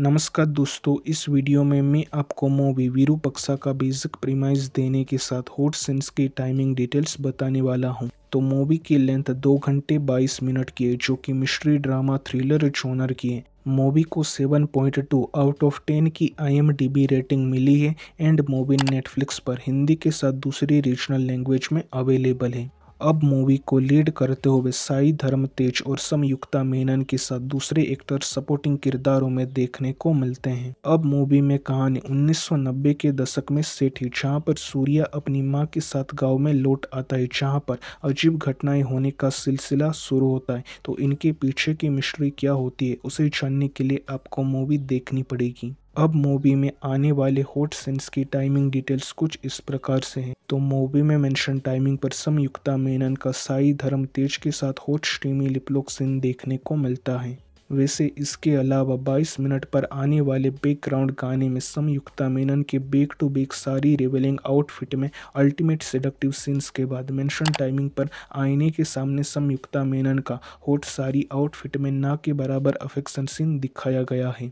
नमस्कार दोस्तों इस वीडियो में मैं आपको मूवी पक्सा का बेसिक प्रीमाइज देने के साथ हॉट सेंस की टाइमिंग डिटेल्स बताने वाला हूं तो मूवी की लेंथ दो घंटे 22 मिनट की है जो कि मिस्ट्री ड्रामा थ्रिलर जोनर की है मूवी को 7.2 आउट ऑफ 10 की आईएमडीबी रेटिंग मिली है एंड मूवी नेटफ्लिक्स पर हिंदी के साथ दूसरी रीजनल लैंग्वेज में अवेलेबल है अब मूवी को लीड करते हुए साई धर्म तेज और समयुक्ता मेनन के साथ दूसरे एक्टर सपोर्टिंग किरदारों में देखने को मिलते हैं अब मूवी में कहानी 1990 के दशक में सेट है जहाँ पर सूर्या अपनी माँ के साथ गाँव में लौट आता है जहाँ पर अजीब घटनाएं होने का सिलसिला शुरू होता है तो इनके पीछे की मिस्ट्री क्या होती है उसे जानने के लिए आपको मूवी देखनी पड़ेगी अब मूवी में आने वाले हॉट सीन्स की टाइमिंग डिटेल्स कुछ इस प्रकार से हैं तो मूवी में मेंशन टाइमिंग पर समयुक्ता मेनन का साई धर्म तेज के साथ हॉट स्ट्रीमी लिपलोक सीन देखने को मिलता है वैसे इसके अलावा 22 मिनट पर आने वाले बैकग्राउंड गाने में समयुक्ता मेनन के back to back sari revealing outfit में अल्टीमेट सेडक्टिव सीन्स के बाद मेंशन टाइमिंग पर आईने के सामने समयुक्ता मेनन का हॉट सारी आउटफिट में ना के बराबर अफेक्शन सीन दिखाया गया है